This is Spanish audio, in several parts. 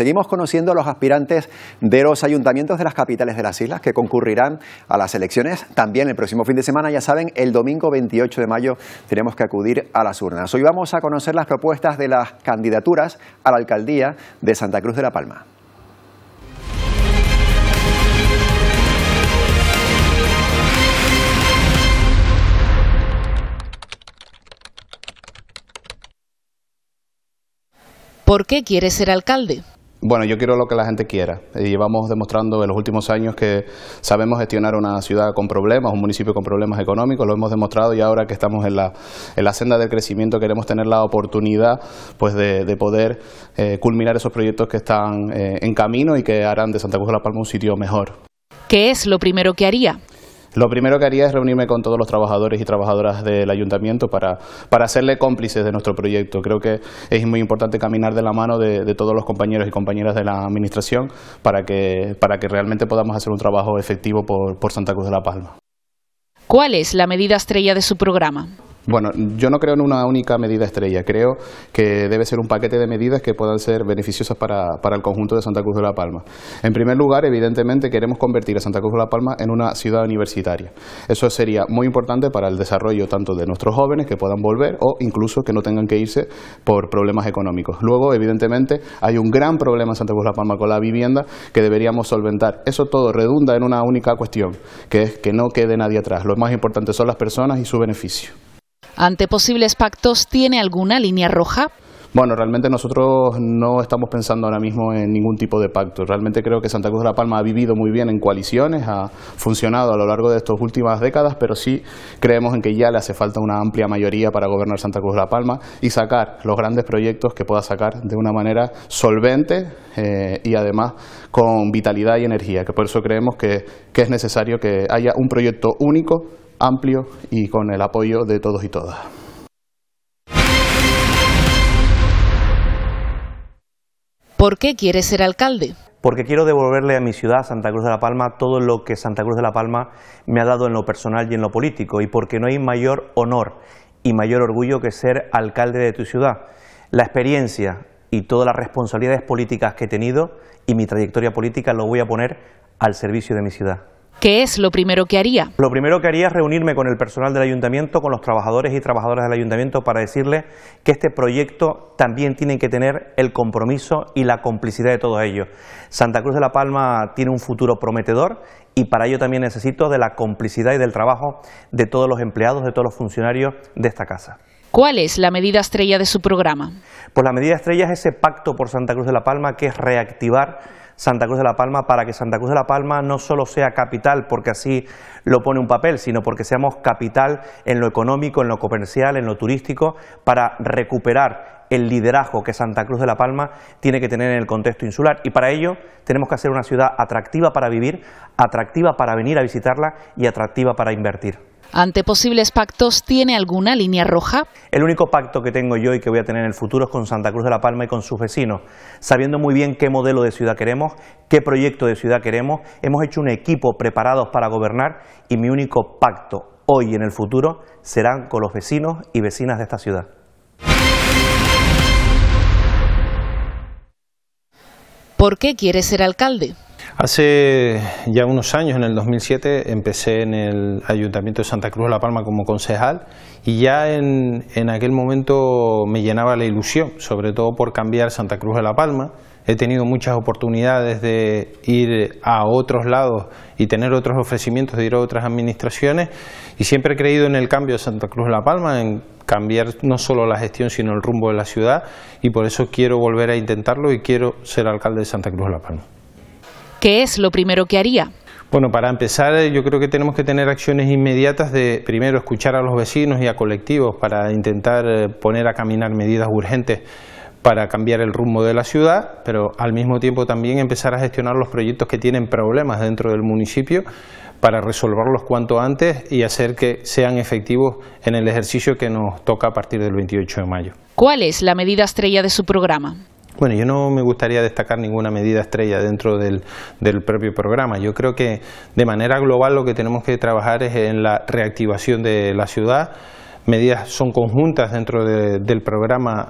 Seguimos conociendo a los aspirantes de los ayuntamientos de las capitales de las islas que concurrirán a las elecciones también el próximo fin de semana. Ya saben, el domingo 28 de mayo tenemos que acudir a las urnas. Hoy vamos a conocer las propuestas de las candidaturas a la alcaldía de Santa Cruz de la Palma. ¿Por qué quiere ser alcalde? Bueno, yo quiero lo que la gente quiera. llevamos demostrando en los últimos años que sabemos gestionar una ciudad con problemas, un municipio con problemas económicos, lo hemos demostrado y ahora que estamos en la, en la senda del crecimiento queremos tener la oportunidad pues, de, poder eh, culminar esos proyectos que están eh, en camino y que harán de Santa Cruz de la Palma un sitio mejor. ¿Qué es lo primero que haría? Lo primero que haría es reunirme con todos los trabajadores y trabajadoras del ayuntamiento para, para hacerle cómplices de nuestro proyecto. Creo que es muy importante caminar de la mano de, todos los compañeros y compañeras de la Administración para que, para que realmente podamos hacer un trabajo efectivo por Santa Cruz de la Palma. ¿Cuál es la medida estrella de su programa? Bueno, yo no creo en una única medida estrella, creo que debe ser un paquete de medidas que puedan ser beneficiosas para, el conjunto de Santa Cruz de la Palma. En primer lugar, evidentemente, queremos convertir a Santa Cruz de la Palma en una ciudad universitaria. Eso sería muy importante para el desarrollo tanto de nuestros jóvenes que puedan volver o incluso que no tengan que irse por problemas económicos. Luego, evidentemente, hay un gran problema en Santa Cruz de la Palma con la vivienda que deberíamos solventar. Eso todo redunda en una única cuestión, que es que no quede nadie atrás. Lo más importante son las personas y su beneficio ante posibles pactos, ¿tiene alguna línea roja? Bueno, realmente nosotros no estamos pensando ahora mismo en ningún tipo de pacto. Realmente creo que Santa Cruz de la Palma ha vivido muy bien en coaliciones, ha funcionado a lo largo de estas últimas décadas, pero sí creemos en que ya le hace falta una amplia mayoría para gobernar Santa Cruz de la Palma y sacar los grandes proyectos que pueda sacar de una manera solvente eh, y además con vitalidad y energía, que por eso creemos que es necesario que haya un proyecto único amplio y con el apoyo de todos y todas. ¿Por qué quieres ser alcalde? Porque quiero devolverle a mi ciudad, Santa Cruz de la Palma, todo lo que Santa Cruz de la Palma me ha dado en lo personal y en lo político, y porque no hay mayor honor y mayor orgullo que ser alcalde de tu ciudad. La experiencia y todas las responsabilidades políticas que he tenido y mi trayectoria política lo voy a poner al servicio de mi ciudad. ¿Qué es lo primero que haría? Lo primero que haría es reunirme con el personal del ayuntamiento, con los trabajadores y trabajadoras del ayuntamiento para decirles que este proyecto también tiene que tener el compromiso y la complicidad de todos ellos. Santa Cruz de la Palma tiene un futuro prometedor y para ello también necesito de la complicidad y del trabajo de todos los empleados, de todos los funcionarios de esta casa. ¿Cuál es la medida estrella de su programa? Pues la medida estrella es ese pacto por Santa Cruz de la Palma que es reactivar Santa Cruz de la Palma para que Santa Cruz de la Palma no solo sea capital porque así lo pone un papel, sino porque seamos capital en lo económico, en lo comercial, en lo turístico, para recuperar el liderazgo que Santa Cruz de la Palma tiene que tener en el contexto insular. Y para ello tenemos que hacer una ciudad atractiva para vivir, atractiva para venir a visitarla y atractiva para invertir ante posibles pactos, ¿tiene alguna línea roja? El único pacto que tengo yo y que voy a tener en el futuro es con Santa Cruz de la Palma y con sus vecinos. Sabiendo muy bien qué modelo de ciudad queremos, qué proyecto de ciudad queremos, hemos hecho un equipo preparados para gobernar y mi único pacto hoy y en el futuro serán con los vecinos y vecinas de esta ciudad. ¿Por qué quiere ser alcalde? Hace ya unos años, en el 2007, empecé en el Ayuntamiento de Santa Cruz de La Palma como concejal y ya en, aquel momento me llenaba la ilusión, sobre todo por cambiar Santa Cruz de La Palma. He tenido muchas oportunidades de ir a otros lados y tener otros ofrecimientos de ir a otras administraciones y siempre he creído en el cambio de Santa Cruz de La Palma, en cambiar no solo la gestión sino el rumbo de la ciudad y por eso quiero volver a intentarlo y quiero ser alcalde de Santa Cruz de La Palma. ¿qué es lo primero que haría? Bueno, para empezar, eh, yo creo que tenemos que tener acciones inmediatas de primero escuchar a los vecinos y a colectivos para intentar eh, poner a caminar medidas urgentes para cambiar el rumbo de la ciudad, pero al mismo tiempo también empezar a gestionar los proyectos que tienen problemas dentro del municipio para resolverlos cuanto antes y hacer que sean efectivos en el ejercicio que nos toca a partir del 28 de mayo. ¿Cuál es la medida estrella de su programa? Bueno, yo no me gustaría destacar ninguna medida estrella dentro del, propio programa. Yo creo que de manera global lo que tenemos que trabajar es en la reactivación de la ciudad. Medidas son conjuntas dentro del programa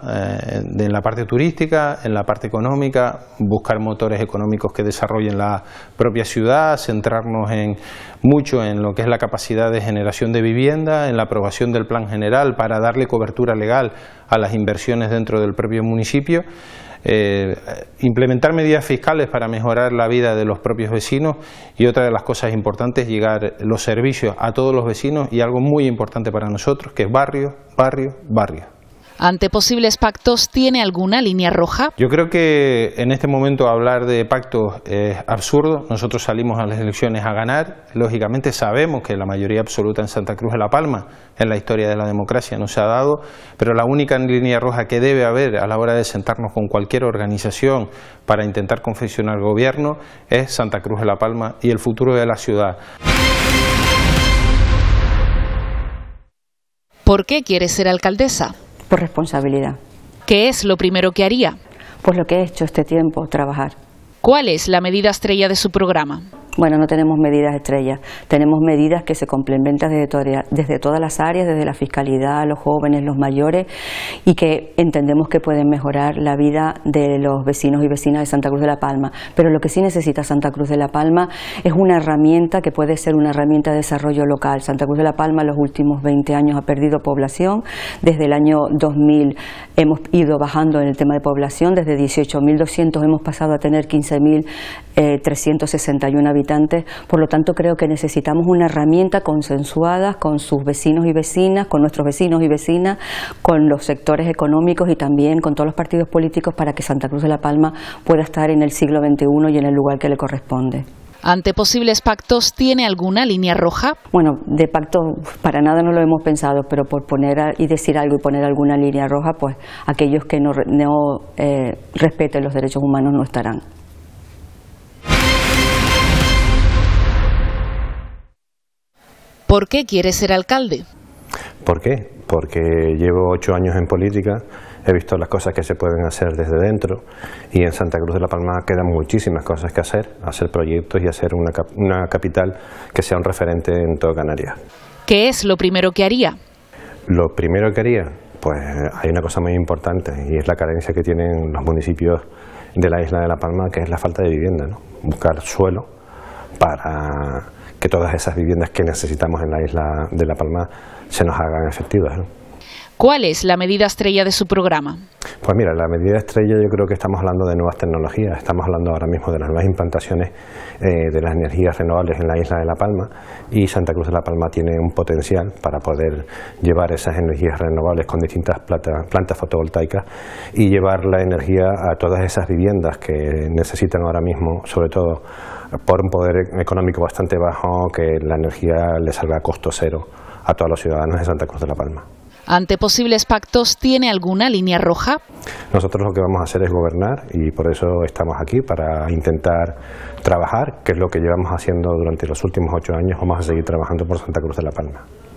en eh, la parte turística, en la parte económica, buscar motores económicos que desarrollen la propia ciudad, centrarnos en mucho en lo que es la capacidad de generación de vivienda, en la aprobación del plan general para darle cobertura legal a las inversiones dentro del propio municipio eh, implementar medidas fiscales para mejorar la vida de los propios vecinos y otra de las cosas importantes, llegar los servicios a todos los vecinos y algo muy importante para nosotros, que es barrio, barrio, barrio ante posibles pactos, ¿tiene alguna línea roja? Yo creo que en este momento hablar de pactos es absurdo. Nosotros salimos a las elecciones a ganar. Lógicamente sabemos que la mayoría absoluta en Santa Cruz de La Palma en la historia de la democracia no se ha dado, pero la única línea roja que debe haber a la hora de sentarnos con cualquier organización para intentar confeccionar gobierno es Santa Cruz de La Palma y el futuro de la ciudad. ¿Por qué quiere ser alcaldesa? por responsabilidad. ¿Qué es lo primero que haría? Pues lo que he hecho este tiempo, trabajar. ¿Cuál es la medida estrella de su programa? Bueno, no tenemos medidas estrellas, tenemos medidas que se complementan desde, todas las áreas, desde la fiscalidad, los jóvenes, los mayores, y que entendemos que pueden mejorar la vida de los vecinos y vecinas de Santa Cruz de la Palma. Pero lo que sí necesita Santa Cruz de la Palma es una herramienta que puede ser una herramienta de desarrollo local. Santa Cruz de la Palma en los últimos 20 años ha perdido población, desde el año 2000 hemos ido bajando en el tema de población, desde 18.200 hemos pasado a tener 15.361 eh, habitantes por lo tanto, creo que necesitamos una herramienta consensuada con sus vecinos y vecinas, con nuestros vecinos y vecinas, con los sectores económicos y también con todos los partidos políticos para que Santa Cruz de la Palma pueda estar en el siglo XXI y en el lugar que le corresponde. Ante posibles pactos, ¿tiene alguna línea roja? Bueno, de pacto para nada no lo hemos pensado, pero por poner y decir algo y poner alguna línea roja, pues aquellos que no, eh, respeten los derechos humanos no estarán. ¿Por qué quiere ser alcalde? ¿Por qué? Porque llevo ocho años en política, he visto las cosas que se pueden hacer desde dentro y en Santa Cruz de la Palma quedan muchísimas cosas que hacer, hacer proyectos y hacer una, una capital que sea un referente en toda Canarias. ¿Qué es lo primero que haría? Lo primero que haría, pues hay una cosa muy importante y es la carencia que tienen los municipios de la isla de La Palma, que es la falta de vivienda, ¿no? buscar suelo para que todas esas viviendas que necesitamos en la isla de La Palma se nos hagan efectivas. ¿Cuál es la medida estrella de su programa? Pues mira, la medida estrella yo creo que estamos hablando de nuevas tecnologías, estamos hablando ahora mismo de las nuevas implantaciones eh, de las energías renovables en la isla de La Palma y Santa Cruz de La Palma tiene un potencial para poder llevar esas energías renovables con distintas plantas fotovoltaicas y llevar la energía a todas esas viviendas que necesitan ahora mismo, sobre todo por un poder económico bastante bajo, que la energía le salga a costo cero a todos los ciudadanos de Santa Cruz de La Palma ante posibles pactos, ¿tiene alguna línea roja? Nosotros lo que vamos a hacer es gobernar y por eso estamos aquí, para intentar trabajar, que es lo que llevamos haciendo durante los últimos ocho años, vamos a seguir trabajando por Santa Cruz de la Palma.